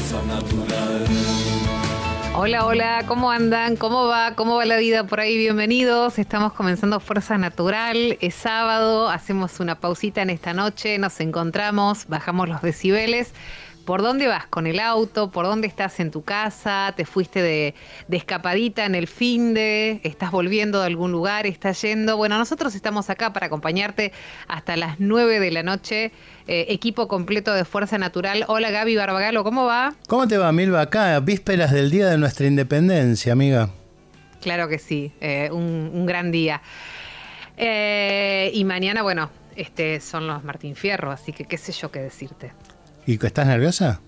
Fuerza natural. Hola, hola, ¿cómo andan? ¿Cómo va? ¿Cómo va la vida por ahí? Bienvenidos. Estamos comenzando Fuerza Natural. Es sábado, hacemos una pausita en esta noche, nos encontramos, bajamos los decibeles ¿Por dónde vas con el auto? ¿Por dónde estás en tu casa? ¿Te fuiste de, escapadita en el fin de? ¿Estás volviendo de algún lugar? ¿Estás yendo? Bueno, nosotros estamos acá para acompañarte hasta las 9 de la noche. Eh, equipo completo de Fuerza Natural. Hola Gaby Barbagalo, ¿cómo va? ¿Cómo te va, Milva? Acá, vísperas del Día de nuestra Independencia, amiga. Claro que sí, eh, un, gran día. Eh, y mañana, bueno, este, son los Martín Fierro, así que qué sé yo qué decirte. ¿Y estás nerviosa?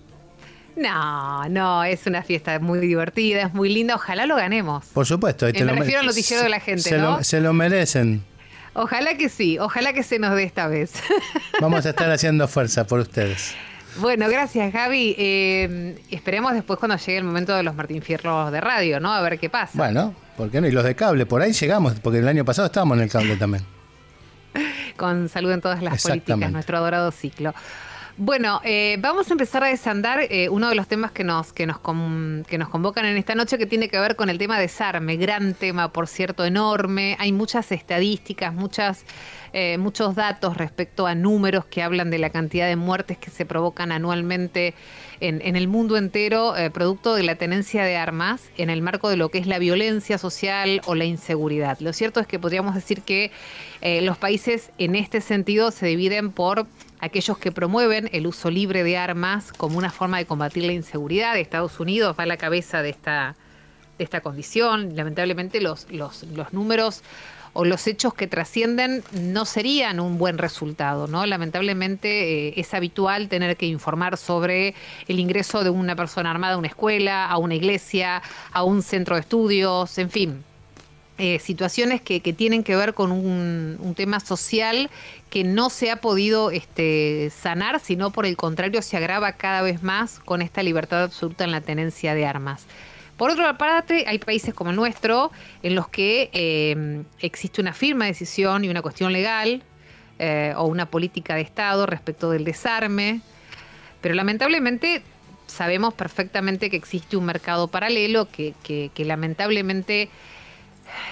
No, no, es una fiesta muy divertida, es muy linda, ojalá lo ganemos. Por supuesto. Eh, me refiero al se, de la gente, se Lo, merecen. Ojalá que sí, ojalá que se nos dé esta vez. Vamos a estar haciendo fuerza por ustedes. Bueno, gracias Gaby. Eh, esperemos después cuando llegue el momento de los Martín Fierros de radio, ¿no? A ver qué pasa. Bueno, ¿por qué no? Y los de cable, por ahí llegamos, porque el año pasado estábamos en el cable también. Con salud en todas las políticas, nuestro adorado ciclo. Bueno, eh, vamos a empezar a desandar eh, uno de los temas que nos, que, nos que nos convocan en esta noche, que tiene que ver con el tema desarme. Gran tema, por cierto, enorme. Hay muchas estadísticas, muchas, eh, muchos datos respecto a números que hablan de la cantidad de muertes que se provocan anualmente en, en el mundo entero, producto de la tenencia de armas, en el marco de lo que es la violencia social o la inseguridad. Lo cierto es que podríamos decir que los países en este sentido se dividen por aquellos que promueven el uso libre de armas como una forma de combatir la inseguridad. Estados Unidos va a la cabeza de esta, de esta condición. Lamentablemente los, los, números o los hechos que trascienden no serían un buen resultado, ¿no? Lamentablemente eh, es habitual tener que informar sobre el ingreso de una persona armada a una escuela, a una iglesia, a un centro de estudios, en fin. Eh, situaciones que, tienen que ver con un, tema social que no se ha podido este, sanar, sino por el contrario se agrava cada vez más con esta libertad absoluta en la tenencia de armas. Por otra parte, hay países como el nuestro en los que eh, existe una firma decisión y una cuestión legal eh, o una política de Estado respecto del desarme, pero lamentablemente sabemos perfectamente que existe un mercado paralelo que lamentablemente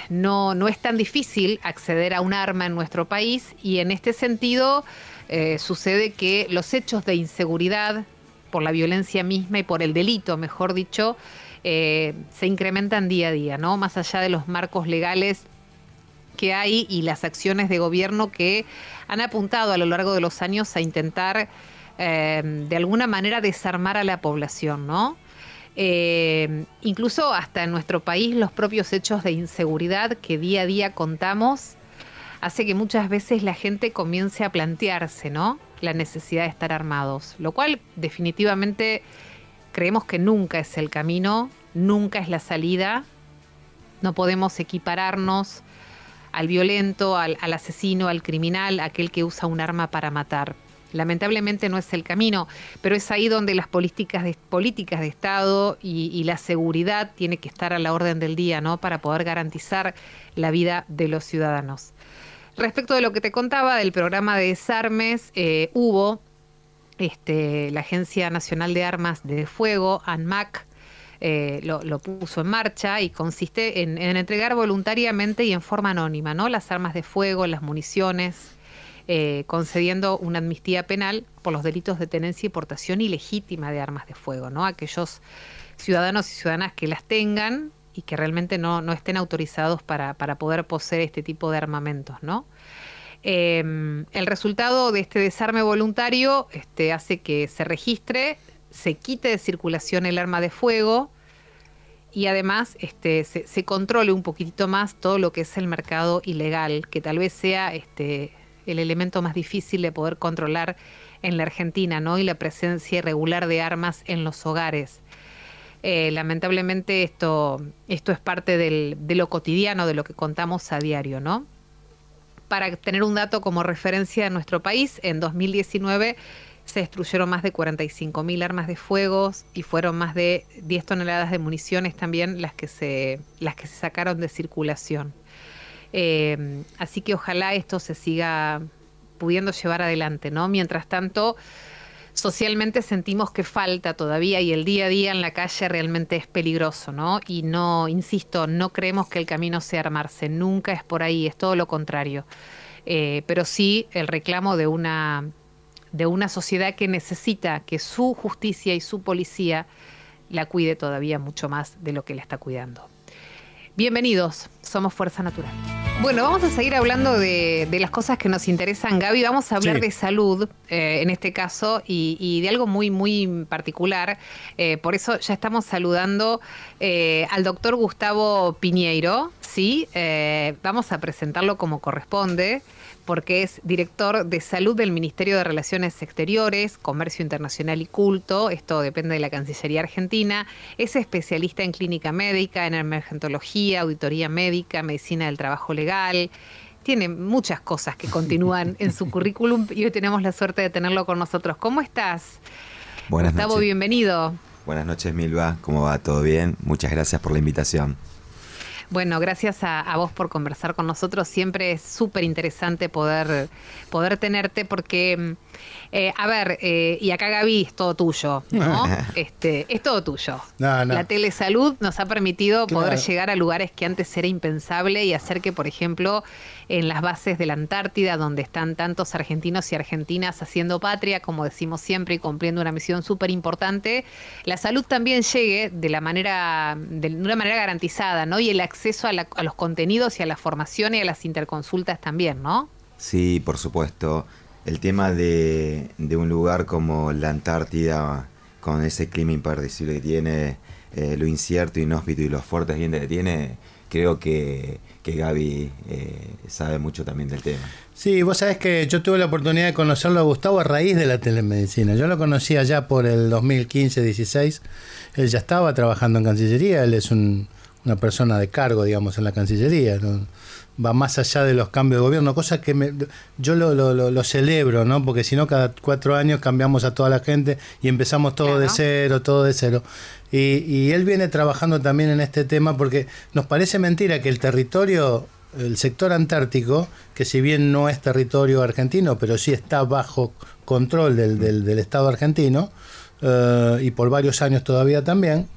no, no es tan difícil acceder a un arma en nuestro país y en este sentido eh, sucede que los hechos de inseguridad por la violencia misma y por el delito, mejor dicho, eh, se incrementan día a día, ¿no? Más allá de los marcos legales que hay y las acciones de gobierno que han apuntado a lo largo de los años a intentar eh, de alguna manera desarmar a la población, ¿no? Eh, incluso hasta en nuestro país los propios hechos de inseguridad que día a día contamos, hace que muchas veces la gente comience a plantearse, ¿no? La necesidad de estar armados, lo cual definitivamente creemos que nunca es el camino, nunca es la salida, no podemos equipararnos al violento, al asesino, al criminal, aquel que usa un arma para matar lamentablemente no es el camino, pero es ahí donde las políticas de, políticas de Estado y, la seguridad tiene que estar a la orden del día, ¿no? Para poder garantizar la vida de los ciudadanos. Respecto de lo que te contaba del programa de desarmes, eh, hubo este, la Agencia Nacional de Armas de Fuego, ANMAC, eh, lo, puso en marcha y consiste en, en entregar voluntariamente y en forma anónima, ¿no? Las armas de fuego, las municiones, eh, concediendo una amnistía penal por los delitos de tenencia y portación ilegítima de armas de fuego, ¿no? Aquellos ciudadanos y ciudadanas que las tengan y que realmente no, estén autorizados para, poder poseer este tipo de armamentos, ¿no? Em, el resultado de este desarme voluntario este, hace que se registre, se quite de circulación el arma de fuego y además este, se, controle un poquitito más todo lo que es el mercado ilegal, que tal vez sea este, el elemento más difícil de poder controlar en la Argentina, ¿no? Y la presencia irregular de armas en los hogares. Eh, lamentablemente esto, esto es parte de lo cotidiano, de lo que contamos a diario, ¿no? Para tener un dato como referencia de nuestro país, en 2019 se destruyeron más de 45.000 armas de fuego y fueron más de 10 toneladas de municiones también las que se, las que se sacaron de circulación. Eh, así que ojalá esto se siga pudiendo llevar adelante, ¿no? Mientras tanto, socialmente sentimos que falta todavía y el día a día en la calle realmente es peligroso, ¿no? Y no, insisto, no creemos que el camino sea armarse, nunca es por ahí, es todo lo contrario. Eh, pero sí el reclamo de una, de una sociedad que necesita que su justicia y su policía la cuide todavía mucho más de lo que la está cuidando. Bienvenidos, somos Fuerza Natural. Bueno, vamos a seguir hablando de, las cosas que nos interesan, Gaby. Vamos a hablar de salud, eh, en este caso, y, de algo muy, muy particular. Eh, por eso ya estamos saludando eh, al doctor Gustavo Piñeiro, ¿sí? vamos a presentarlo como corresponde porque es director de salud del Ministerio de Relaciones Exteriores, Comercio Internacional y Culto, esto depende de la Cancillería Argentina, es especialista en clínica médica, en emergentología, auditoría médica, medicina del trabajo legal. Tiene muchas cosas que continúan en su currículum y hoy tenemos la suerte de tenerlo con nosotros. ¿Cómo estás? Buenas Gustavo, noches. bienvenido. Buenas noches, Milva. ¿Cómo va? ¿Todo bien? Muchas gracias por la invitación. Bueno, gracias a, a, vos por conversar con nosotros. Siempre es súper interesante poder, poder tenerte porque, mm, eh, a ver, eh, y acá Gaby es todo tuyo, ¿no? Ah. este, es todo tuyo. La telesalud nos ha permitido poder llegar a lugares que antes era impensable y hacer que, por ejemplo, en las bases de la Antártida, donde están tantos argentinos y argentinas haciendo patria, como decimos siempre, y cumpliendo una misión súper importante, la salud también llegue de la manera, de una manera garantizada, ¿no? Y el acceso a, los contenidos y a las formación y a las interconsultas también, ¿no? Sí, por supuesto. El tema de, un lugar como la Antártida, con ese clima impredecible que tiene, eh, lo incierto, inhóspito y los fuertes vientos que tiene, creo que que Gaby eh, sabe mucho también del tema. Sí, vos sabés que yo tuve la oportunidad de conocerlo a Gustavo a raíz de la telemedicina. Yo lo conocí allá por el 2015-16. Él ya estaba trabajando en Cancillería, él es una persona de cargo, digamos, en la Cancillería va más allá de los cambios de gobierno, cosa que yo lo, celebro, ¿no? Porque si no, cada cuatro años cambiamos a toda la gente y empezamos todo de cero, todo de cero. Y, él viene trabajando también en este tema porque nos parece mentira que el territorio, el sector antártico, que si bien no es territorio argentino, pero sí está bajo control del, Estado argentino, eh, y por varios años todavía también,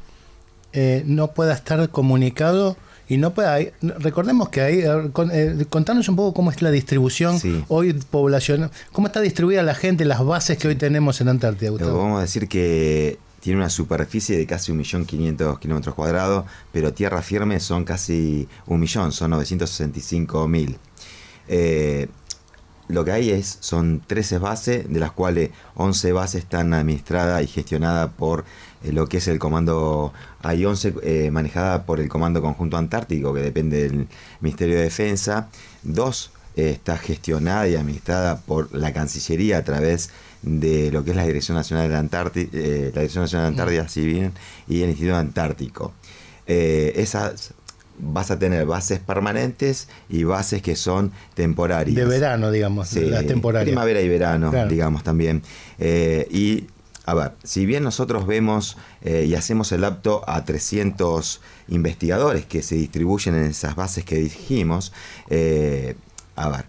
eh, no pueda estar comunicado y no puede, recordemos que ahí, eh, contanos un poco cómo es la distribución hoy poblacional, cómo está distribuida la gente, las bases que hoy tenemos en Antártida. Vamos a decir que tiene una superficie de casi 1.500.000 kilómetros cuadrados, pero tierra firme son casi un millón, son 965.000. Eh, lo que hay es, son 13 bases, de las cuales 11 bases están administradas y gestionadas por eh, lo que es el comando I-11, eh, manejada por el Comando Conjunto Antártico, que depende del Ministerio de Defensa. Dos, eh, está gestionada y administrada por la Cancillería a través de lo que es la Dirección Nacional de Antártida, la Dirección Nacional Civil y el Instituto Antártico. esas vas a tener bases permanentes y bases que son temporarias. De verano, digamos, sí, las temporarias. Primavera y verano, digamos, también. y a ver, si bien nosotros vemos eh, y hacemos el apto a 300 investigadores que se distribuyen en esas bases que dijimos, eh, a ver,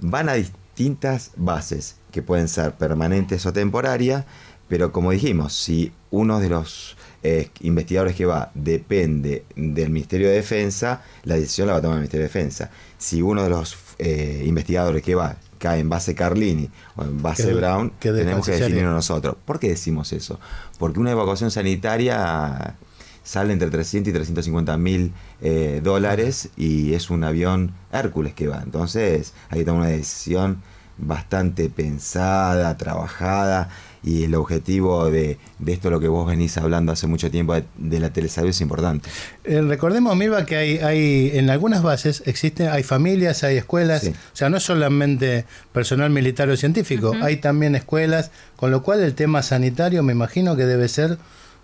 van a distintas bases que pueden ser permanentes o temporarias, pero como dijimos, si uno de los eh, investigadores que va depende del Ministerio de Defensa, la decisión la va a tomar el Ministerio de Defensa. Si uno de los investigadores que va en base Carlini o en base Brown, que tenemos que definirlo nosotros. ¿Por qué decimos eso? Porque una evacuación sanitaria sale entre 300 y 350 mil eh, dólares y es un avión Hércules que va. Entonces hay que tomar una decisión bastante pensada, trabajada y el objetivo de, de esto, lo que vos venís hablando hace mucho tiempo de, la telesalud es importante. Eh, recordemos, Milva que hay, hay en algunas bases existen, hay familias, hay escuelas, o sea, no solamente personal militar o científico, hay también escuelas, con lo cual el tema sanitario me imagino que debe ser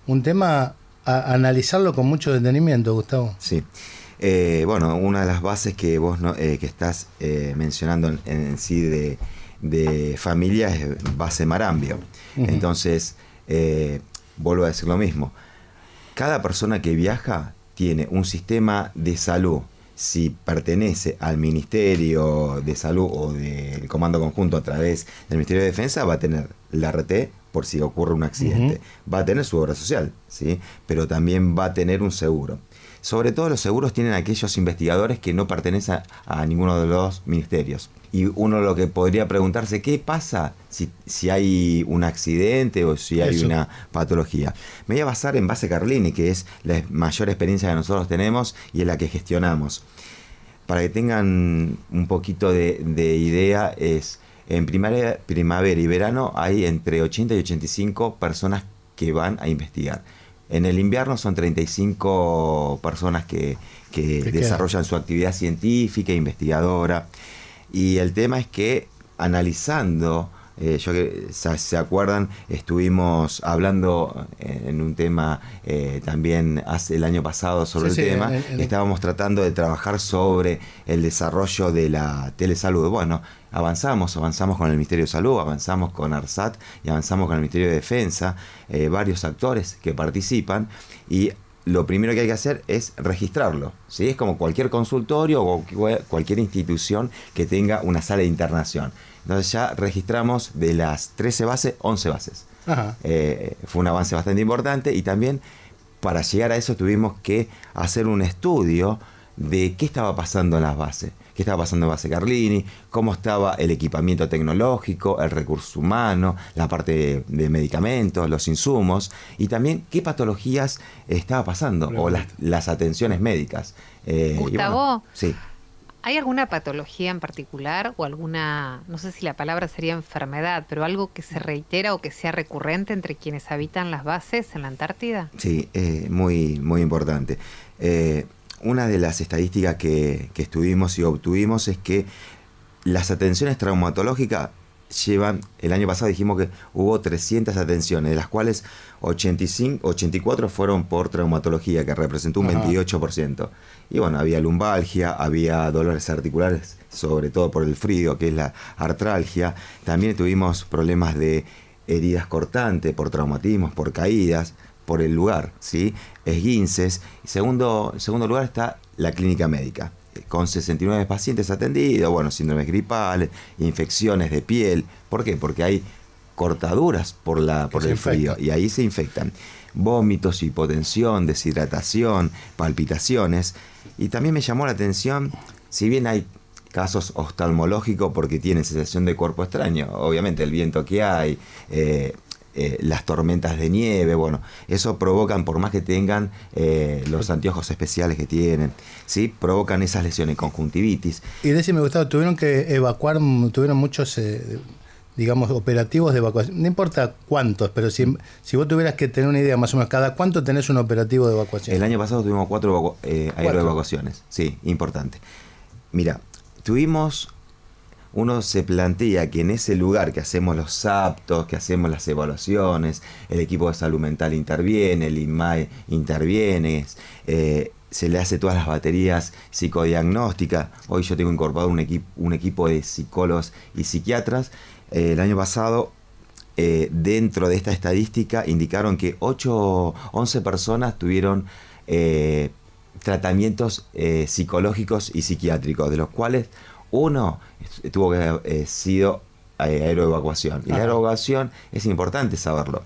un tema a analizarlo con mucho detenimiento, Gustavo. Sí. Eh, bueno, una de las bases que vos eh, que estás eh, mencionando en, sí de, familia es base marambio. Entonces, vuelvo a decir lo mismo. Cada persona que viaja tiene un sistema de salud. Si pertenece al Ministerio de Salud o del Comando Conjunto a través del Ministerio de Defensa, va a tener la RT por si ocurre un accidente. Va a tener su obra social, ¿sí? pero también va a tener un seguro sobre todo los seguros tienen aquellos investigadores que no pertenecen a, ninguno de los ministerios. Y uno lo que podría preguntarse, ¿qué pasa si, hay un accidente o si hay una patología? Me voy a basar en base Carlini, que es la mayor experiencia que nosotros tenemos y es la que gestionamos. Para que tengan un poquito de, idea, es en primavera y verano hay entre 80 y 85 personas que van a investigar en el invierno son 35 personas que, desarrollan su actividad científica, e investigadora. Y el tema es que analizando eh, yo que se acuerdan, estuvimos hablando eh, en un tema eh, también hace el año pasado sobre el tema. Estábamos tratando de trabajar sobre el desarrollo de la telesalud. Bueno, avanzamos, avanzamos con el Ministerio de Salud, avanzamos con ARSAT y avanzamos con el Ministerio de Defensa, eh, varios actores que participan y lo primero que hay que hacer es registrarlo. ¿sí? Es como cualquier consultorio o cualquier institución que tenga una sala de internación. Entonces ya registramos de las 13 bases, 11 bases. Eh, fue un avance bastante importante y también para llegar a eso tuvimos que hacer un estudio de qué estaba pasando en las bases, qué estaba pasando en base Carlini, cómo estaba el equipamiento tecnológico, el recurso humano, la parte de, medicamentos, los insumos y también qué patologías estaba pasando o las, atenciones médicas. Eh, Gustavo, sí. ¿Hay alguna patología en particular o alguna, no sé si la palabra sería enfermedad, pero algo que se reitera o que sea recurrente entre quienes habitan las bases en la Antártida? Sí, eh, muy, muy importante. Eh, una de las estadísticas que, que estuvimos y obtuvimos es que las atenciones traumatológicas llevan, el año pasado dijimos que hubo 300 atenciones, de las cuales 85, 84 fueron por traumatología, que representó un 28%. Y bueno, había lumbalgia, había dolores articulares, sobre todo por el frío, que es la artralgia. También tuvimos problemas de heridas cortantes por traumatismos, por caídas, por el lugar, ¿sí? Esguinces. Segundo, segundo lugar está la clínica médica. Este, con 69 pacientes atendidos, bueno, síndromes gripales, infecciones de piel. ¿Por qué? Porque hay cortaduras por, la, por el frío y ahí se infectan. Vómitos, hipotensión, deshidratación, palpitaciones. Y también me llamó la atención, si bien hay casos oftalmológicos porque tienen sensación de cuerpo extraño, obviamente el viento que hay, eh, eh, las tormentas de nieve, bueno, eso provocan, por más que tengan eh, los anteojos especiales que tienen, ¿sí? provocan esas lesiones, conjuntivitis. Y decime, Gustavo, tuvieron que evacuar, tuvieron muchos... Eh, digamos, operativos de evacuación. No importa cuántos, pero si, vos tuvieras que tener una idea más o menos, ¿cada cuánto tenés un operativo de evacuación? El año pasado tuvimos cuatro, evacuaciones sí, importante. Mira, tuvimos uno se plantea que en ese lugar que hacemos los aptos, que hacemos las evaluaciones, el equipo de salud mental interviene, el IMAE interviene, eh, se le hace todas las baterías psicodiagnósticas. Hoy yo tengo incorporado un, equipo, un equipo de psicólogos y psiquiatras. Eh, el año pasado, eh, dentro de esta estadística, indicaron que 8 11 personas tuvieron tratamientos psicológicos y psiquiátricos, de los cuales uno tuvo que haber eh, sido eh, aeroevacuación. Y la aeroevacuación es importante saberlo.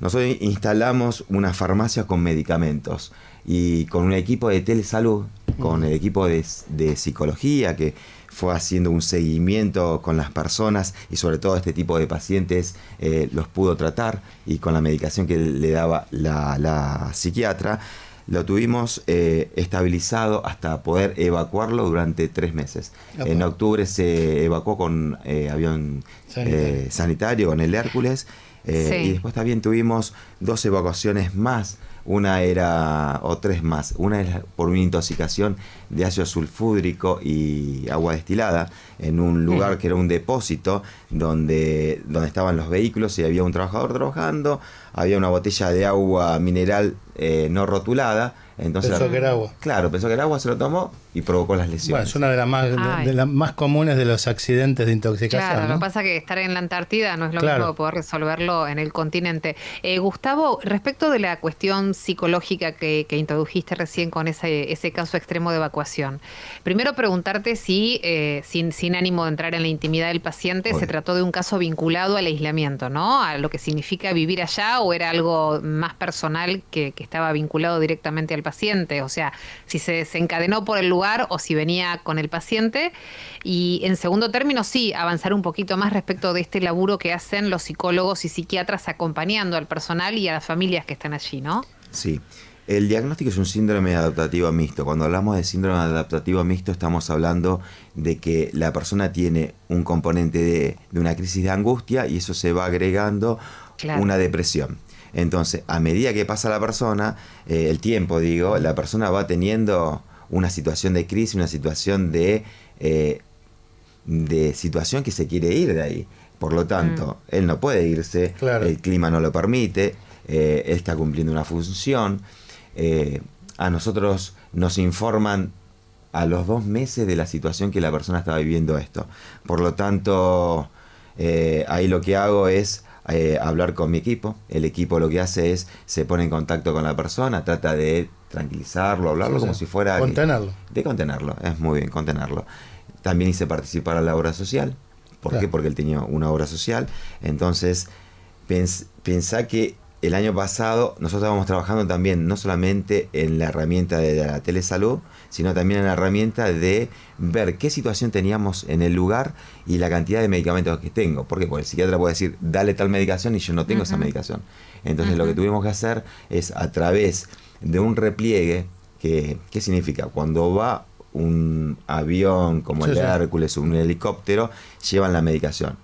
Nosotros instalamos una farmacia con medicamentos y con un equipo de telesalud, con el equipo de, psicología que fue haciendo un seguimiento con las personas y sobre todo este tipo de pacientes eh, los pudo tratar y con la medicación que le daba la psiquiatra lo tuvimos eh, estabilizado hasta poder evacuarlo durante tres meses. En octubre se evacuó con eh, avión eh, sanitario. con el Hércules. Y después también tuvimos dos evacuaciones más una era, o tres más, una era por una intoxicación de ácido sulfúdrico y agua destilada en un lugar que era un depósito donde, donde estaban los vehículos y había un trabajador trabajando, había una botella de agua mineral eh, no rotulada. Entonces, pensó que era agua. Claro, pensó que era agua, se lo tomó provocó las lesiones. Bueno, es una de las más, más comunes de los accidentes de intoxicación. Claro, lo que pasa es que estar en la Antártida no es lo mismo poder resolverlo en el continente. Eh, Gustavo, respecto de la cuestión psicológica que, introdujiste recién con ese, caso extremo de evacuación, primero preguntarte si, eh, sin, sin, ánimo de entrar en la intimidad del paciente, se trató de un caso vinculado al aislamiento, ¿no? A lo que significa vivir allá o era algo más personal que estaba vinculado directamente al paciente. O sea, si se desencadenó por el lugar o si venía con el paciente. Y en segundo término, sí, avanzar un poquito más respecto de este laburo que hacen los psicólogos y psiquiatras acompañando al personal y a las familias que están allí, ¿no? Sí. El diagnóstico es un síndrome adaptativo mixto. Cuando hablamos de síndrome adaptativo mixto estamos hablando de que la persona tiene un componente de, una crisis de angustia y eso se va agregando una depresión. Entonces, a medida que pasa la persona, eh, el tiempo digo, la persona va teniendo una situación de crisis, una situación de, eh, de situación que se quiere ir de ahí. Por lo tanto, mm. él no puede irse, el clima no lo permite, eh, él está cumpliendo una función. Eh, a nosotros nos informan a los dos meses de la situación que la persona estaba viviendo esto. Por lo tanto, ahí lo que hago es hablar con mi equipo. El equipo lo que hace es se pone en contacto con la persona, trata de tranquilizarlo, hablarlo como si fuera... Contenerlo. De contenerlo, es muy bien, contenerlo. También hice participar a la obra social. ¿Por qué? Porque él tenía una obra social. Entonces, pensá que el año pasado nosotros estábamos trabajando también no solamente en la herramienta de la telesalud, sino también en la herramienta de ver qué situación teníamos en el lugar y la cantidad de medicamentos que tengo. ¿Por qué? Porque el psiquiatra puede decir, dale tal medicación y yo no tengo esa medicación. Entonces lo que tuvimos que hacer es a través de un repliegue, que, ¿qué significa? Cuando va un avión como el de Hércules o un helicóptero, llevan la medicación.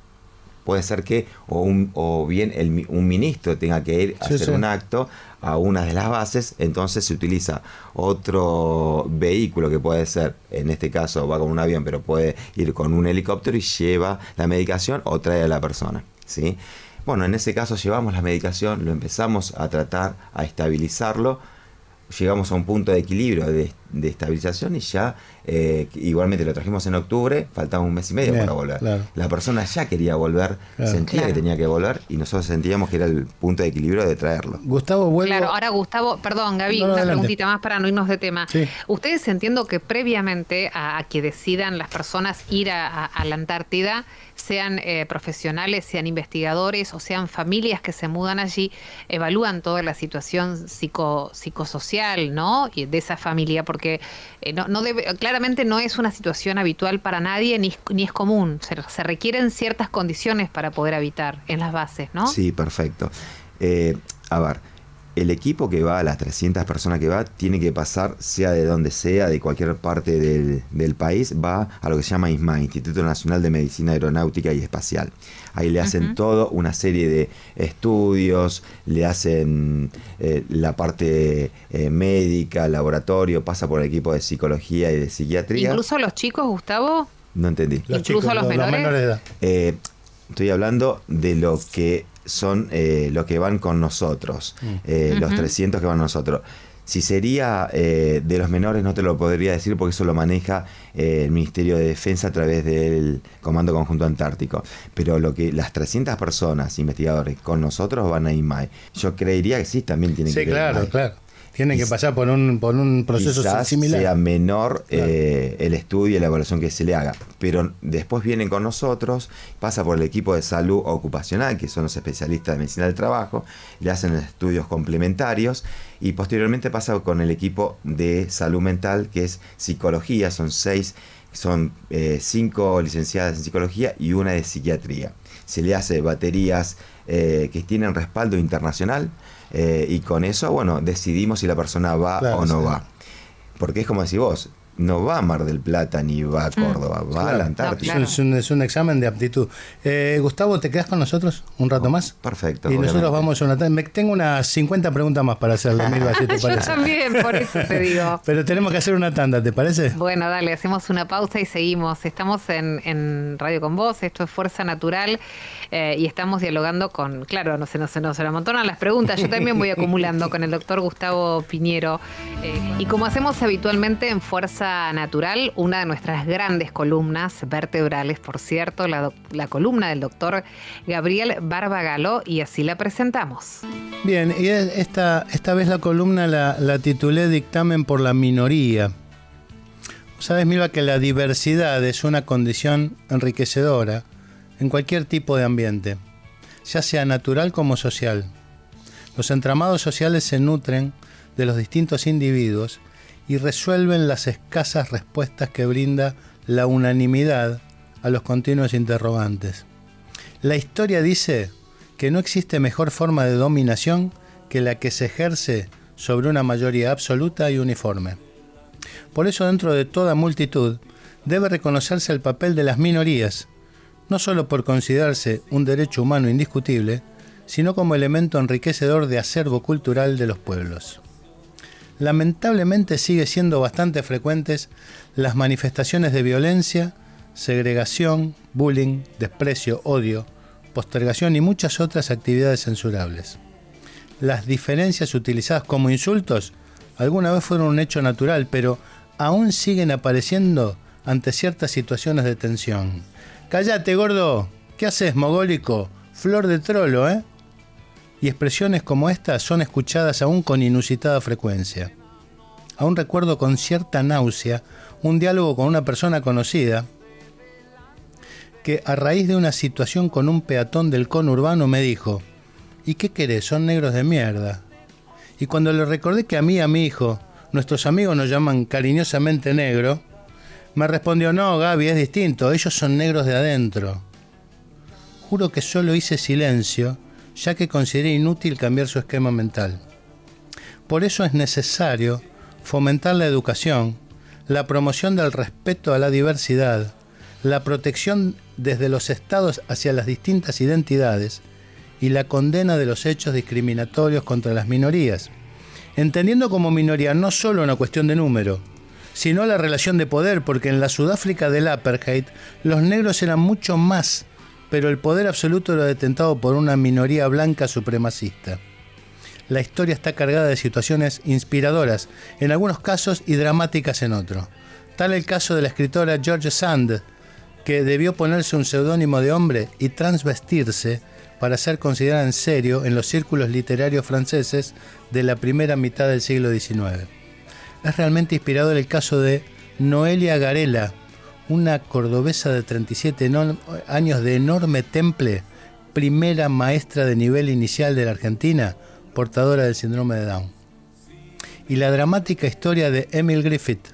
Puede ser que o, bien un ministro tenga que ir a hacer un acto a una de las bases, entonces se utiliza otro vehículo que puede ser, en este caso va con un avión, pero puede ir con un helicóptero y lleva la medicación o trae a la persona. ¿sí? Bueno, en ese caso llevamos la medicación, lo empezamos a tratar, a estabilizarlo, llegamos a un punto de equilibrio de, de estabilización y ya eh, igualmente lo trajimos en octubre, faltaba un mes y medio para volver. La persona ya quería volver, sentía que tenía que volver y nosotros sentíamos que era el punto de equilibrio de traerlo. Gustavo, vuelvo. Claro, ahora Gustavo, perdón Gaby, una preguntita más para no irnos de tema. Ustedes entiendo que previamente a, que decidan las personas ir a, la Antártida, sean eh, profesionales, sean investigadores o sean familias que se mudan allí, evalúan toda la situación psico, psicosocial, ¿no? Y de esa familia, porque eh, no, debe, claramente no es una situación habitual para nadie ni, ni es común. Se, requieren ciertas condiciones para poder habitar en las bases, ¿no? Sí, perfecto. Eh, a ver el equipo que va, las 300 personas que va, tiene que pasar, sea de donde sea, de cualquier parte del, país, va a lo que se llama ISMA, Instituto Nacional de Medicina Aeronáutica y Espacial. Ahí le hacen todo, una serie de estudios, le hacen eh, la parte eh, médica, laboratorio, pasa por el equipo de psicología y de psiquiatría. ¿Incluso los chicos, Gustavo? No entendí. ¿Incluso los, menores? Eh, estoy hablando de lo que son eh, los que van con nosotros, mm. eh, los 300 que van con nosotros. Si sería eh, de los menores, no te lo podría decir porque eso lo maneja el Ministerio de Defensa a través del Comando Conjunto Antártico. Pero lo que las 300 personas, investigadores, con nosotros van a IMAI. Yo creería que sí, también tienen que Sí, claro, claro. Tienen que pasar por un, proceso similar. sea menor eh, el estudio y la evaluación que se le haga. Pero después vienen con nosotros, pasa por el equipo de salud ocupacional, que son los especialistas de medicina del trabajo, le hacen estudios complementarios y posteriormente pasa con el equipo de salud mental, que es psicología, son seis, son eh, cinco licenciadas en psicología y una de psiquiatría. Se le hace baterías eh, que tienen respaldo internacional eh, y con eso, bueno, decidimos si la persona va o no va. Porque es como decís vos, no va a Mar del Plata ni va a mm. Córdoba, va a la Antártida. Es, un, examen de aptitud. Eh, Gustavo, ¿te quedas con nosotros un rato oh, más? Perfecto. Y nosotros vamos a una... tanda. tengo unas 50 preguntas más para hacerle, Yo también, por eso te digo. Pero tenemos que hacer una tanda, ¿te parece? Bueno, dale, hacemos una pausa y seguimos. Estamos en, Radio con Vos, esto es Fuerza Natural, eh, y estamos dialogando con... Claro, no se nos, no se las preguntas, yo también voy acumulando con el doctor Gustavo Piñero. Eh, y como hacemos habitualmente en Fuerza natural, una de nuestras grandes columnas vertebrales, por cierto, la, columna del doctor Gabriel Barbagaló, y así la presentamos. Bien, y esta, vez la columna la, la titulé Dictamen por la minoría. Sabes, Milva, que la diversidad es una condición enriquecedora en cualquier tipo de ambiente, ya sea natural como social. Los entramados sociales se nutren de los distintos individuos y resuelven las escasas respuestas que brinda la unanimidad a los continuos interrogantes. La historia dice que no existe mejor forma de dominación que la que se ejerce sobre una mayoría absoluta y uniforme. Por eso dentro de toda multitud debe reconocerse el papel de las minorías, no solo por considerarse un derecho humano indiscutible, sino como elemento enriquecedor de acervo cultural de los pueblos lamentablemente sigue siendo bastante frecuentes las manifestaciones de violencia, segregación, bullying, desprecio, odio, postergación y muchas otras actividades censurables. Las diferencias utilizadas como insultos alguna vez fueron un hecho natural, pero aún siguen apareciendo ante ciertas situaciones de tensión. Cállate, gordo. ¿Qué haces, mogólico? Flor de trolo, ¿eh? y expresiones como estas son escuchadas aún con inusitada frecuencia. Aún recuerdo con cierta náusea un diálogo con una persona conocida que a raíz de una situación con un peatón del conurbano me dijo, ¿y qué querés? Son negros de mierda. Y cuando le recordé que a mí, a mi hijo, nuestros amigos nos llaman cariñosamente negro, me respondió, no, Gaby, es distinto, ellos son negros de adentro. Juro que solo hice silencio ya que consideré inútil cambiar su esquema mental. Por eso es necesario fomentar la educación, la promoción del respeto a la diversidad, la protección desde los estados hacia las distintas identidades y la condena de los hechos discriminatorios contra las minorías, entendiendo como minoría no solo una cuestión de número, sino la relación de poder, porque en la Sudáfrica del apartheid los negros eran mucho más pero el poder absoluto lo ha detentado por una minoría blanca supremacista. La historia está cargada de situaciones inspiradoras en algunos casos y dramáticas en otros. Tal el caso de la escritora George Sand, que debió ponerse un seudónimo de hombre y transvestirse para ser considerada en serio en los círculos literarios franceses de la primera mitad del siglo XIX. Es realmente inspirador el caso de Noelia Garela, una cordobesa de 37 años de enorme temple, primera maestra de nivel inicial de la Argentina, portadora del síndrome de Down. Y la dramática historia de Emil Griffith,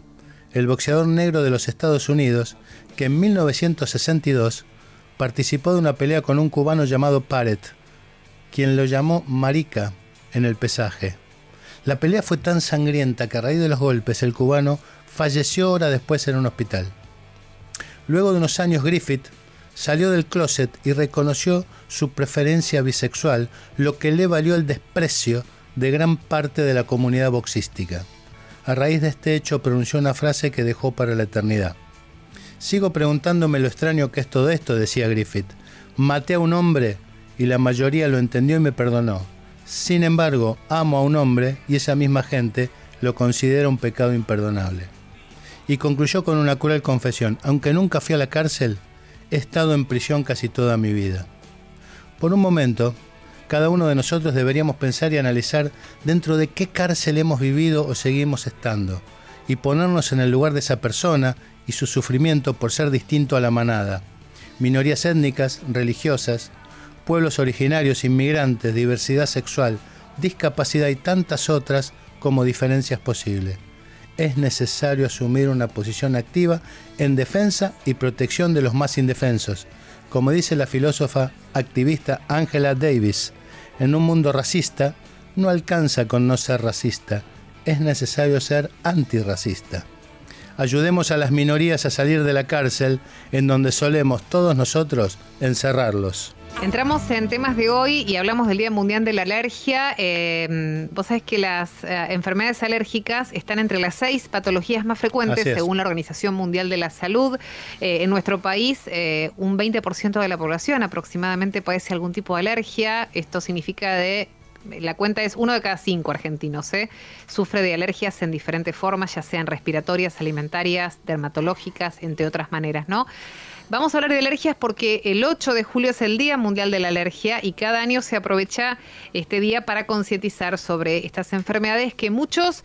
el boxeador negro de los Estados Unidos, que en 1962 participó de una pelea con un cubano llamado Parrett, quien lo llamó Marica en el pesaje. La pelea fue tan sangrienta que a raíz de los golpes el cubano falleció hora después en un hospital. Luego de unos años Griffith salió del closet y reconoció su preferencia bisexual, lo que le valió el desprecio de gran parte de la comunidad boxística. A raíz de este hecho pronunció una frase que dejó para la eternidad. Sigo preguntándome lo extraño que es todo esto, decía Griffith. Maté a un hombre y la mayoría lo entendió y me perdonó. Sin embargo, amo a un hombre y esa misma gente lo considera un pecado imperdonable y concluyó con una cruel confesión. Aunque nunca fui a la cárcel, he estado en prisión casi toda mi vida. Por un momento, cada uno de nosotros deberíamos pensar y analizar dentro de qué cárcel hemos vivido o seguimos estando, y ponernos en el lugar de esa persona y su sufrimiento por ser distinto a la manada. Minorías étnicas, religiosas, pueblos originarios, inmigrantes, diversidad sexual, discapacidad y tantas otras como diferencias posibles es necesario asumir una posición activa en defensa y protección de los más indefensos, como dice la filósofa activista Angela Davis. En un mundo racista, no alcanza con no ser racista, es necesario ser antirracista. Ayudemos a las minorías a salir de la cárcel en donde solemos todos nosotros encerrarlos. Entramos en temas de hoy y hablamos del Día Mundial de la Alergia. Em, vos sabés que las eh, enfermedades alérgicas están entre las seis patologías más frecuentes según la Organización Mundial de la Salud. Eh, en nuestro país, eh, un 20% de la población aproximadamente padece algún tipo de alergia. Esto significa de la cuenta es uno de cada cinco argentinos, ¿eh? sufre de alergias en diferentes formas, ya sean respiratorias, alimentarias, dermatológicas, entre otras maneras, ¿no? Vamos a hablar de alergias porque el 8 de julio es el Día Mundial de la Alergia y cada año se aprovecha este día para concientizar sobre estas enfermedades que muchos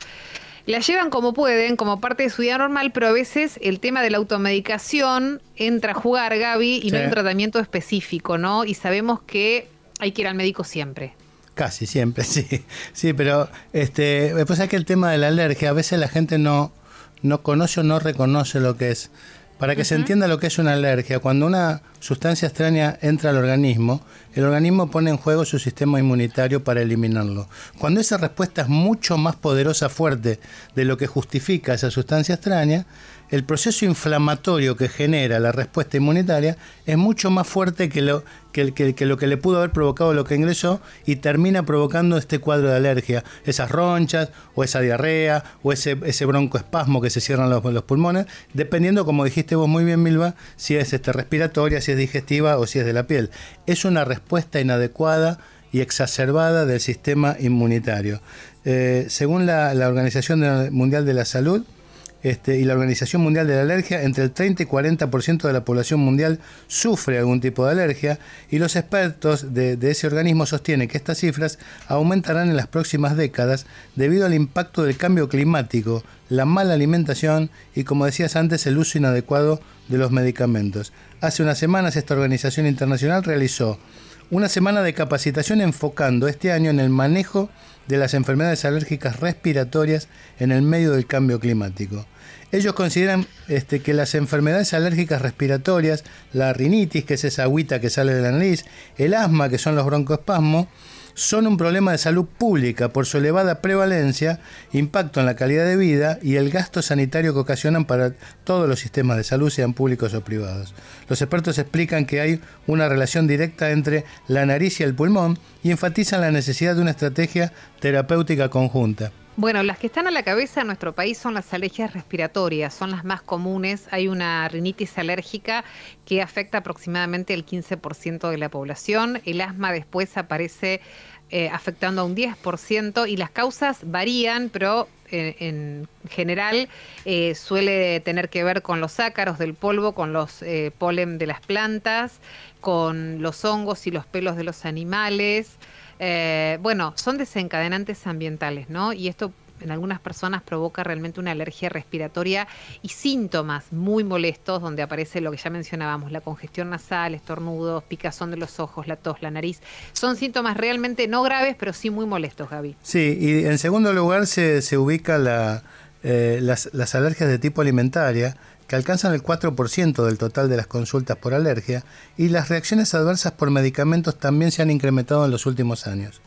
las llevan como pueden, como parte de su vida normal, pero a veces el tema de la automedicación entra a jugar, Gaby, y no hay un tratamiento específico, ¿no? Y sabemos que hay que ir al médico siempre. Casi siempre, sí. Sí, pero este, después pues es que el tema de la alergia, a veces la gente no, no conoce o no reconoce lo que es. Para que se entienda lo que es una alergia, cuando una sustancia extraña entra al organismo, el organismo pone en juego su sistema inmunitario para eliminarlo. Cuando esa respuesta es mucho más poderosa, fuerte de lo que justifica esa sustancia extraña, el proceso inflamatorio que genera la respuesta inmunitaria es mucho más fuerte que lo que, le pudo haber provocado lo que ingresó y termina provocando este cuadro de alergia, esas ronchas o esa diarrea o ese, broncoespasmo que se cierran los, los pulmones, dependiendo, como dijiste vos muy bien, Milva, si es este, respiratoria, si es digestiva o si es de la piel. Es una respuesta inadecuada y exacerbada del sistema inmunitario. Eh, según la Organización Mundial de la Salud, este, y la Organización Mundial de la Alergia, entre el 30 y 40% de la población mundial sufre algún tipo de alergia y los expertos de ese organismo sostienen que estas cifras aumentarán en las próximas décadas debido al impacto del cambio climático, la mala alimentación y, como decías antes, el uso inadecuado de los medicamentos. Hace unas semanas esta organización internacional realizó una semana de capacitación enfocando este año en el manejo de las enfermedades alérgicas respiratorias en el medio del cambio climático. Ellos consideran este, que las enfermedades alérgicas respiratorias, la rinitis, que es esa agüita que sale de la nariz, el asma, que son los broncoespasmos, son un problema de salud pública por su elevada prevalencia, impacto en la calidad de vida y el gasto sanitario que ocasionan para todos los sistemas de salud, sean públicos o privados. Los expertos explican que hay una relación directa entre la nariz y el pulmón y enfatizan la necesidad de una estrategia terapéutica conjunta. Bueno, las que están a la cabeza en nuestro país son las alergias respiratorias, son las más comunes. Hay una rinitis alérgica que afecta aproximadamente el 15% de la población. El asma después aparece eh, afectando a un 10% y las causas varían, pero eh, en, general eh, suele tener que ver con los ácaros del polvo, con los polen de las plantas, con los hongos y los pelos de los animales eh, bueno, son desencadenantes ambientales, ¿no? Y esto en algunas personas provoca realmente una alergia respiratoria y síntomas muy molestos donde aparece lo que ya mencionábamos, la congestión nasal, estornudos, picazón de los ojos, la tos, la nariz. Son síntomas realmente no graves, pero sí muy molestos, Gaby. Sí, y en segundo lugar se, se ubica eh, las, las alergias de tipo alimentaria, que alcanzan el 4% del total de las consultas por alergia, y las reacciones adversas por medicamentos también se han incrementado en los últimos años.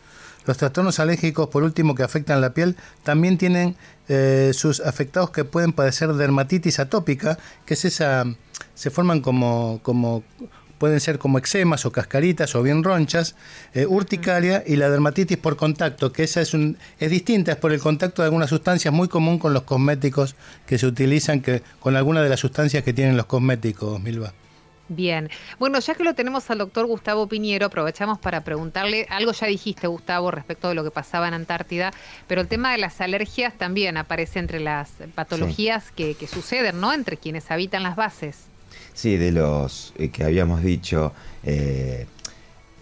Los trastornos alérgicos, por último, que afectan la piel, también tienen eh, sus afectados que pueden padecer dermatitis atópica, que es esa, se forman como, como pueden ser como eczemas o cascaritas o bien ronchas, eh, urticaria y la dermatitis por contacto, que esa es, un, es distinta, es por el contacto de algunas sustancias muy común con los cosméticos que se utilizan, que, con alguna de las sustancias que tienen los cosméticos, Milva. Bien, bueno, ya que lo tenemos al doctor Gustavo Piñero, aprovechamos para preguntarle, algo ya dijiste Gustavo respecto de lo que pasaba en Antártida, pero el tema de las alergias también aparece entre las patologías que, que suceden, ¿no? Entre quienes habitan las bases. Sí, de los eh, que habíamos dicho, eh,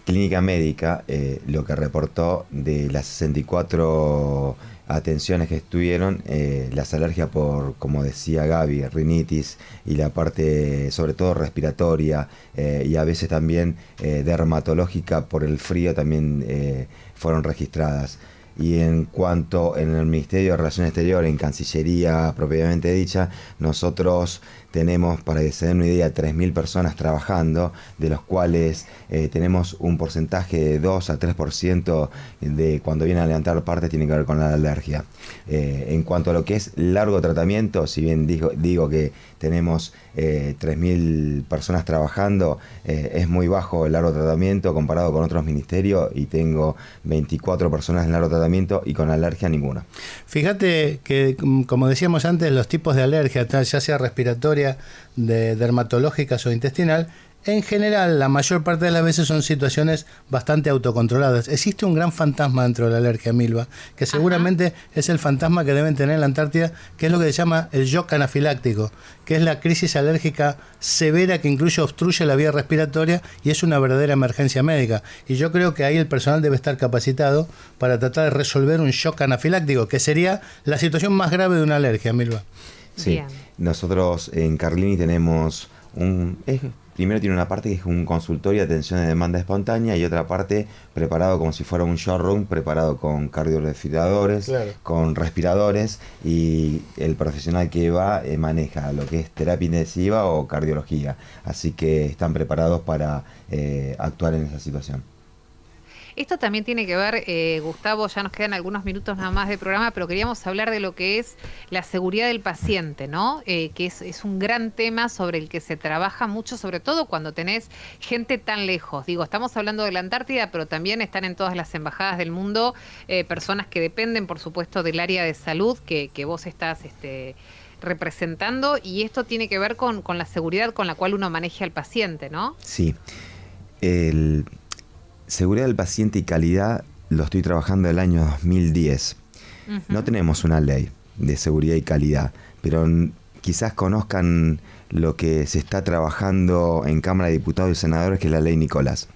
Clínica Médica, eh, lo que reportó de las 64 atenciones que estuvieron, las alergias por, como decía Gaby, rinitis y la parte sobre todo respiratoria y a veces también dermatológica por el frío también fueron registradas y en cuanto en el Ministerio de Relaciones Exteriores, en Cancillería propiamente dicha, nosotros tenemos, para que se den una idea, 3.000 personas trabajando, de los cuales eh, tenemos un porcentaje de 2 a 3% de cuando vienen a levantar parte, tiene que ver con la alergia. Eh, en cuanto a lo que es largo tratamiento, si bien digo, que tenemos 3.000 eh, personas trabajando, es muy bajo el largo tratamiento comparado con otros ministerios y tengo 24 personas en largo tratamiento y con alergia ninguna. Fíjate que, mm, como decíamos antes, los tipos de alergia, ya sea respiratoria, de dermatológicas o intestinal, en general, la mayor parte de las veces son situaciones bastante autocontroladas. Existe un gran fantasma dentro de la alergia Milba milva, que seguramente es el fantasma que deben tener en la Antártida, que es lo que se llama el shock anafiláctico, que es la crisis alérgica severa que incluso obstruye la vía respiratoria y es una verdadera emergencia médica. Y yo creo que ahí el personal debe estar capacitado para tratar de resolver un shock anafiláctico, que sería la situación más grave de una alergia Milba milva. Sí. Nosotros en Carlini tenemos un... primero tiene una parte que es un consultorio de atención de demanda espontánea y otra parte preparado como si fuera un showroom, preparado con cardiorespiradores, con respiradores y el profesional que va eh, maneja lo que es terapia intensiva o cardiología. Así que están preparados para eh, actuar en esa situación. Esto también tiene que ver, eh, Gustavo, ya nos quedan algunos minutos nada más de programa, pero queríamos hablar de lo que es la seguridad del paciente, ¿no? Eh, que es, un gran tema sobre el que se trabaja mucho, sobre todo cuando tenés gente tan lejos. Digo, estamos hablando de la Antártida, pero también están en todas las embajadas del mundo eh, personas que dependen, por supuesto, del área de salud que, vos estás... Este, representando y esto tiene que ver con, la seguridad con la cual uno maneja al paciente, ¿no? Sí. El, seguridad del paciente y calidad lo estoy trabajando el año 2010. No tenemos una ley de seguridad y calidad, pero quizás conozcan lo que se está trabajando en Cámara de Diputados y Senadores, que es la ley Nicolás.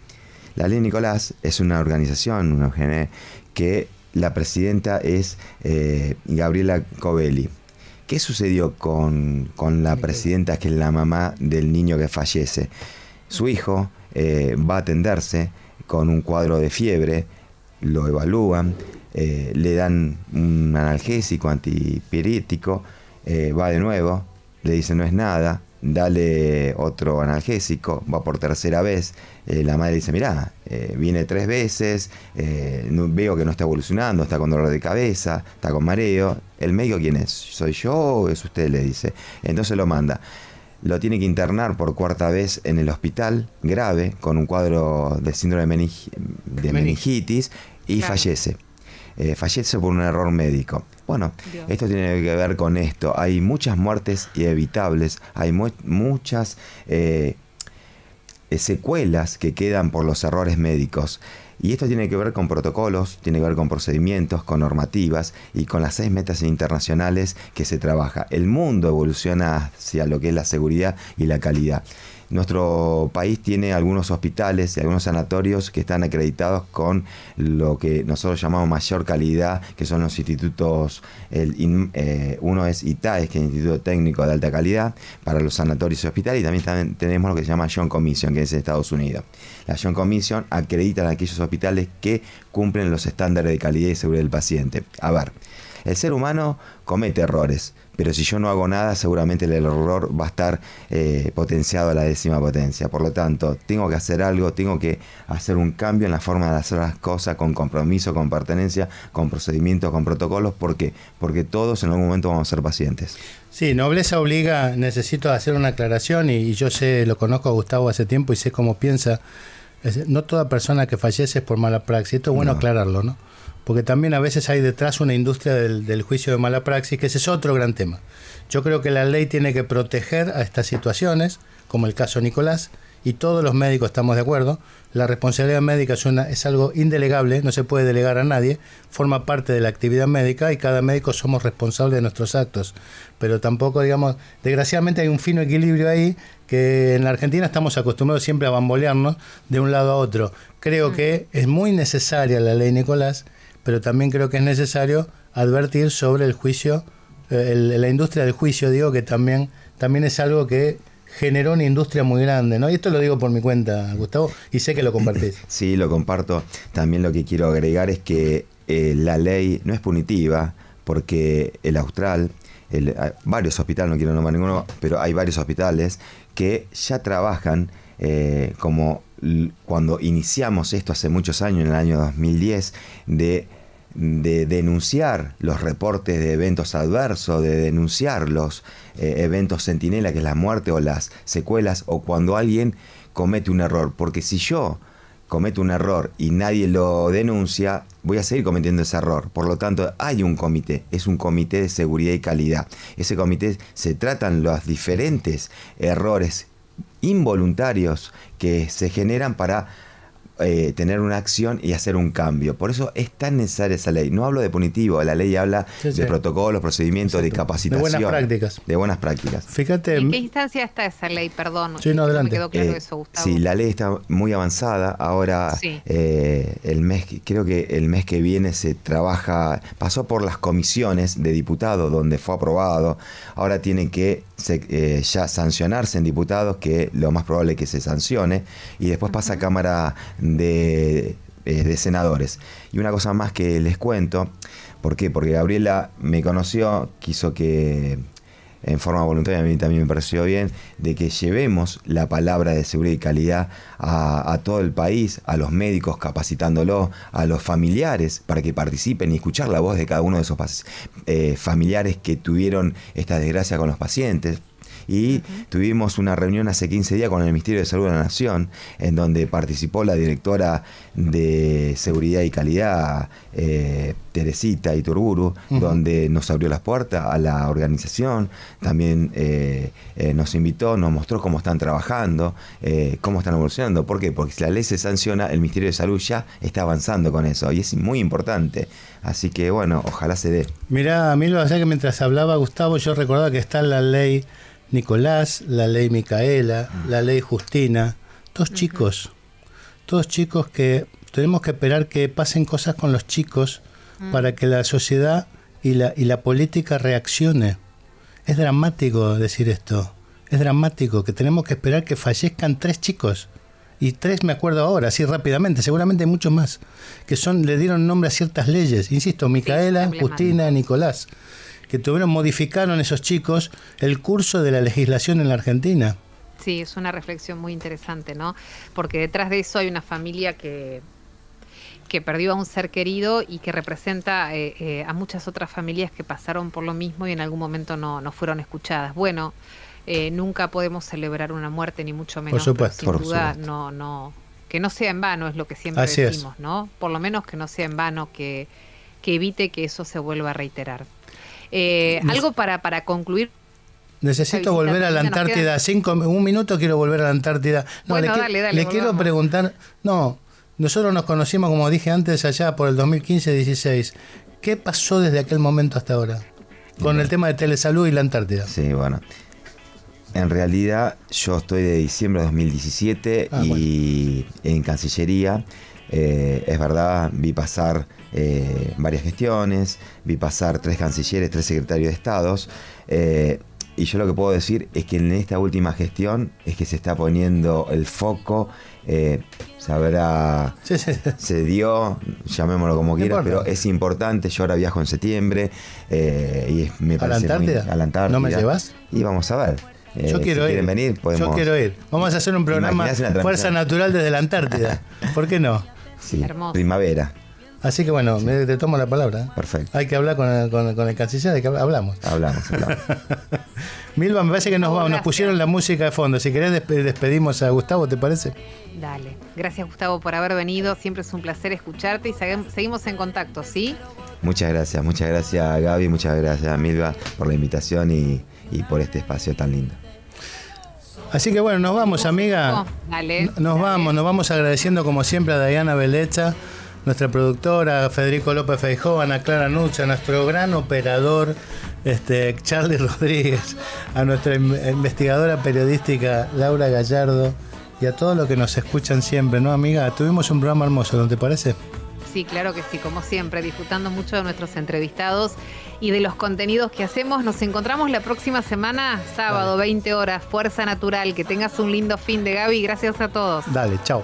La ley Nicolás es una organización, una OGN, que la presidenta es eh, Gabriela Covelli. ¿Qué sucedió con, la presidenta, que es la mamá del niño que fallece? Su hijo eh, va a atenderse, con un cuadro de fiebre, lo evalúan, eh, le dan un analgésico antipirítico, eh, va de nuevo, le dicen no es nada, dale otro analgésico, va por tercera vez, eh, la madre dice, mirá, viene tres veces, veo que no está evolucionando, está con dolor de cabeza, está con mareo, el médico quién es, soy yo, o es usted, le dice, entonces lo manda. Lo tiene que internar por cuarta vez en el hospital, grave, con un cuadro de síndrome de, meningitis y fallece. Eh, fallece por un error médico. Bueno, esto tiene que ver con esto. Hay muchas muertes inevitables, hay muchas eh, eh, secuelas que quedan por los errores médicos. Y esto tiene que ver con protocolos, tiene que ver con procedimientos, con normativas y con las seis metas internacionales que se trabaja. El mundo evoluciona hacia lo que es la seguridad y la calidad. Nuestro país tiene algunos hospitales y algunos sanatorios que están acreditados con lo que nosotros llamamos mayor calidad, que son los institutos, eh, uno es ITAES, que es este el Instituto Técnico de Alta Calidad, para los sanatorios y hospitales, y también, también tenemos lo que se llama John Commission, que es de Estados Unidos. La John Commission acredita a aquellos hospitales que cumplen los estándares de calidad y seguridad del paciente. A ver, el ser humano comete errores, pero si yo no hago nada, seguramente el error va a estar eh, potenciado a la décima potencia. Por lo tanto, tengo que hacer algo, tengo que hacer un cambio en la forma de hacer las cosas con compromiso, con pertenencia, con procedimientos, con protocolos, porque porque todos en algún momento vamos a ser pacientes. Sí, nobleza obliga, necesito hacer una aclaración y, yo sé, lo conozco a Gustavo hace tiempo y sé cómo piensa. No toda persona que fallece es por mala praxis. Esto es bueno aclararlo, ¿no? porque también a veces hay detrás una industria del, juicio de mala praxis, que ese es otro gran tema. Yo creo que la ley tiene que proteger a estas situaciones, como el caso Nicolás, y todos los médicos estamos de acuerdo. La responsabilidad médica es, es algo indelegable, no se puede delegar a nadie, forma parte de la actividad médica y cada médico somos responsables de nuestros actos. Pero tampoco, digamos, desgraciadamente hay un fino equilibrio ahí que en la Argentina estamos acostumbrados siempre a bambolearnos de un lado a otro. Creo mm. que es muy necesaria la ley Nicolás, pero también creo que es necesario advertir sobre el juicio, eh, la industria del juicio, digo, que también, también es algo que generó una industria muy grande, ¿no? Y esto lo digo por mi cuenta, Gustavo, y sé que lo compartís. Sí, lo comparto. También lo que quiero agregar es que eh, la ley no es punitiva, porque el austral, el, varios hospitales, no quiero nombrar ninguno, pero hay varios hospitales que ya trabajan eh, como cuando iniciamos esto hace muchos años, en el año 2010, de, denunciar los reportes de eventos adversos, de denunciar los eh, eventos sentinela, que es la muerte o las secuelas, o cuando alguien comete un error. Porque si yo cometo un error y nadie lo denuncia, voy a seguir cometiendo ese error. Por lo tanto, hay un comité, es un comité de seguridad y calidad. Ese comité se tratan los diferentes errores involuntarios que se generan para eh, tener una acción y hacer un cambio. Por eso es tan necesaria esa ley. No hablo de punitivo, la ley habla de protocolos, procedimientos, de capacitación. De buenas prácticas. De buenas prácticas. Fíjate. ¿En qué instancia está esa ley? Perdón. Sí, eh, Sí, la ley está muy avanzada. Ahora, eh, el mes, creo que el mes que viene se trabaja, pasó por las comisiones de diputados donde fue aprobado. Ahora tiene que eh, ya sancionarse en diputados, que lo más probable es que se sancione, y después pasa a Cámara de, eh, de Senadores. Y una cosa más que les cuento, ¿por qué? Porque Gabriela me conoció, quiso que en forma voluntaria, a mí también me pareció bien, de que llevemos la palabra de seguridad y calidad a, todo el país, a los médicos capacitándolos, a los familiares para que participen y escuchar la voz de cada uno de esos eh, familiares que tuvieron esta desgracia con los pacientes. Y tuvimos una reunión hace 15 días con el Ministerio de Salud de la Nación, en donde participó la directora de Seguridad y Calidad, eh, Teresita Iturburu, donde nos abrió las puertas a la organización, también eh, eh, nos invitó, nos mostró cómo están trabajando, cómo están evolucionando. ¿Por qué? Porque si la ley se sanciona, el Ministerio de Salud ya está avanzando con eso y es muy importante. Así que bueno, ojalá se dé. Mirá, a mí lo que que mientras hablaba Gustavo yo recordaba que está la ley Nicolás, la ley Micaela, mm. la ley Justina, todos chicos, todos chicos que tenemos que esperar que pasen cosas con los chicos mm. para que la sociedad y la, y la política reaccione. Es dramático decir esto, es dramático que tenemos que esperar que fallezcan tres chicos. Y tres me acuerdo ahora, así rápidamente, seguramente hay muchos más, que son, le dieron nombre a ciertas leyes, insisto, Micaela, Justina, Nicolás que tuvieron, modificaron esos chicos el curso de la legislación en la Argentina. Sí, es una reflexión muy interesante, ¿no? Porque detrás de eso hay una familia que, que perdió a un ser querido y que representa eh, eh, a muchas otras familias que pasaron por lo mismo y en algún momento no, no fueron escuchadas. Bueno, eh, nunca podemos celebrar una muerte, ni mucho menos. Por sin duda, no, Que no sea en vano es lo que siempre decimos, ¿no? Por lo menos que no sea en vano, que, que evite que eso se vuelva a reiterar. Eh, algo para, para concluir Necesito volver a la Antártida. un minuto quiero volver a la Antártida. No, le, quiero preguntar. No, nosotros nos conocimos, como dije antes, allá por el 2015-16. ¿Qué pasó desde aquel momento hasta ahora? Con el tema de telesalud y la Antártida. Sí, bueno. En realidad, yo estoy de diciembre de 2017 ah, y en Cancillería. Eh, es verdad, vi pasar eh, varias gestiones, vi pasar tres cancilleres, tres secretarios de estados. Eh, y yo lo que puedo decir es que en esta última gestión es que se está poniendo el foco. Eh, sabrá, se dio, llamémoslo como quieras, pero es importante. Yo ahora viajo en septiembre y me parece ¿A la Antártida? ¿No me llevas? Y vamos a ver. yo quiero si ir. Venir, podemos... Yo quiero ir. Vamos a hacer un programa Fuerza Natural desde la Antártida. ¿Por qué no? primavera. Así que bueno, te tomo la palabra. Perfecto. Hay que hablar con, con el canciller, que hablamos. Hablamos, Milva, me parece que nos, nos pusieron la música de fondo. Si querés, despedimos a Gustavo, ¿te parece? Dale. Gracias, Gustavo, por haber venido. Siempre es un placer escucharte y seguimos en contacto, ¿sí? Muchas gracias, muchas gracias, Gaby, muchas gracias, Milva, por la invitación y, por este espacio tan lindo. Así que bueno, nos vamos, amiga. dale, nos vamos, nos vamos agradeciendo como siempre a Diana Belecha nuestra productora, Federico López Feijó, Ana Clara Nucha, nuestro gran operador, este, Charlie Rodríguez, a nuestra investigadora periodística Laura Gallardo y a todos los que nos escuchan siempre, ¿no, amiga? Tuvimos un programa hermoso, ¿no te parece? Sí, claro que sí, como siempre, disfrutando mucho de nuestros entrevistados y de los contenidos que hacemos. Nos encontramos la próxima semana, sábado, 20 horas, Fuerza Natural. Que tengas un lindo fin de Gaby. Gracias a todos. Dale, chao.